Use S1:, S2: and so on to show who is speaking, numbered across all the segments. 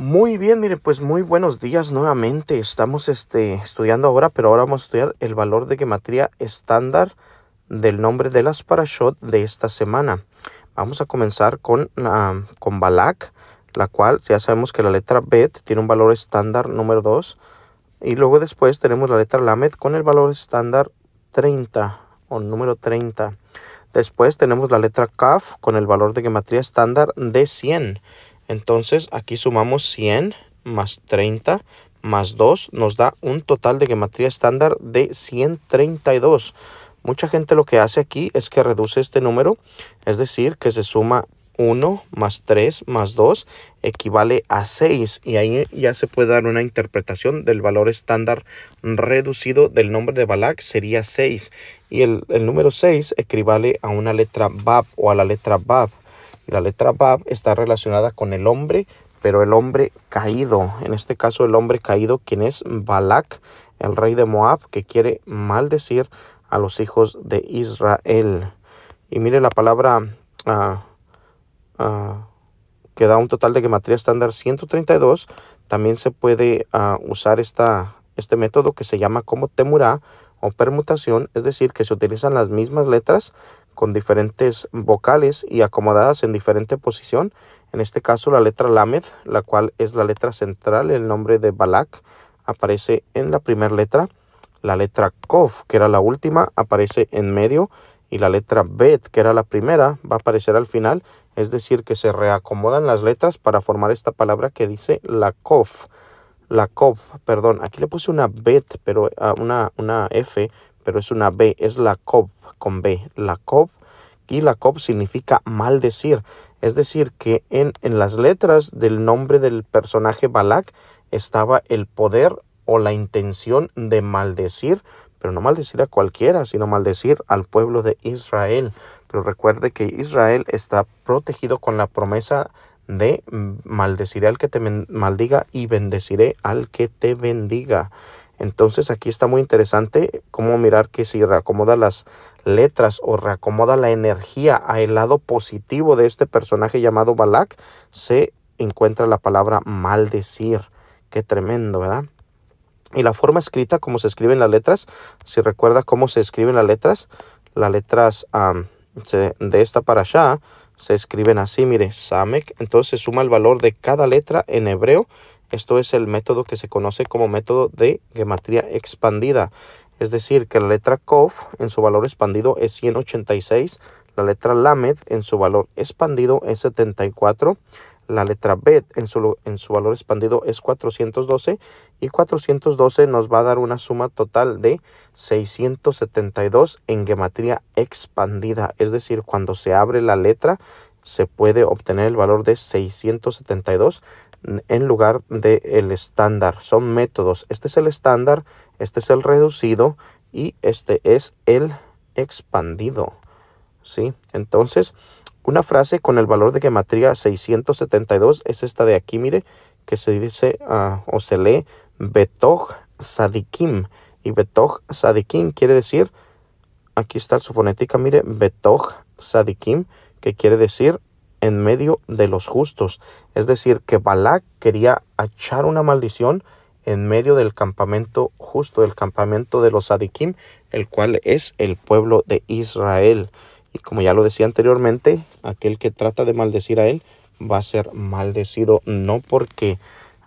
S1: Muy bien, miren, pues muy buenos días nuevamente. Estamos este, estudiando ahora, pero ahora vamos a estudiar el valor de gematría estándar del nombre de las parashot de esta semana. Vamos a comenzar con, con Balak, la cual ya sabemos que la letra Bet tiene un valor estándar número 2. Y luego después tenemos la letra Lamed con el valor estándar 30 o número 30. Después tenemos la letra Kaf con el valor de gematría estándar de 100. Entonces aquí sumamos 100 más 30 más 2 nos da un total de geometría estándar de 132. Mucha gente lo que hace aquí es que reduce este número, es decir, que se suma 1 más 3 más 2 equivale a 6 y ahí ya se puede dar una interpretación del valor estándar reducido del nombre de Balak sería 6 y el, el número 6 equivale a una letra Bab o a la letra Bab. Y la letra Bab está relacionada con el hombre, pero el hombre caído. En este caso, el hombre caído, quien es Balak, el rey de Moab, que quiere maldecir a los hijos de Israel. Y mire la palabra ah, ah, que da un total de gematría estándar 132. También se puede ah, usar esta, este método que se llama como temurá o permutación, es decir, que se utilizan las mismas letras con diferentes vocales y acomodadas en diferente posición. En este caso la letra Lamed, la cual es la letra central, el nombre de Balak, aparece en la primera letra. La letra Kof, que era la última, aparece en medio. Y la letra Bet, que era la primera, va a aparecer al final. Es decir, que se reacomodan las letras para formar esta palabra que dice la Kof, La Kof. perdón, aquí le puse una Bet, pero ah, una, una F, pero es una B, es la COP con B, la COP y la COP significa maldecir. Es decir, que en, en las letras del nombre del personaje Balak estaba el poder o la intención de maldecir, pero no maldecir a cualquiera, sino maldecir al pueblo de Israel. Pero recuerde que Israel está protegido con la promesa de maldeciré al que te maldiga y bendeciré al que te bendiga. Entonces aquí está muy interesante cómo mirar que si reacomoda las letras o reacomoda la energía al lado positivo de este personaje llamado Balak, se encuentra la palabra maldecir. Qué tremendo, ¿verdad? Y la forma escrita, cómo se escriben las letras, si recuerda cómo se escriben las letras, las letras de esta para allá se escriben así, mire, Samek, entonces se suma el valor de cada letra en hebreo esto es el método que se conoce como método de gematría expandida. Es decir, que la letra Kof en su valor expandido es 186, la letra Lamed en su valor expandido es 74, la letra Bet en su, en su valor expandido es 412 y 412 nos va a dar una suma total de 672 en gematría expandida. Es decir, cuando se abre la letra se puede obtener el valor de 672 en lugar del el estándar. Son métodos. Este es el estándar, este es el reducido y este es el expandido. ¿Sí? Entonces, una frase con el valor de que gematría 672 es esta de aquí, mire, que se dice ah, o se lee Betoj Sadikim. Y Betoj Sadikim quiere decir, aquí está su fonética, mire, Betoj Sadikim, que quiere decir en medio de los justos. Es decir, que Balac quería echar una maldición en medio del campamento justo, del campamento de los Sadikim, el cual es el pueblo de Israel. Y como ya lo decía anteriormente, aquel que trata de maldecir a él va a ser maldecido, no porque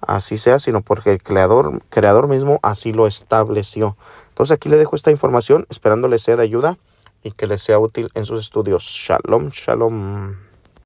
S1: así sea, sino porque el creador, creador mismo así lo estableció. Entonces aquí le dejo esta información, esperando le sea de ayuda y que le sea útil en sus estudios. Shalom, shalom.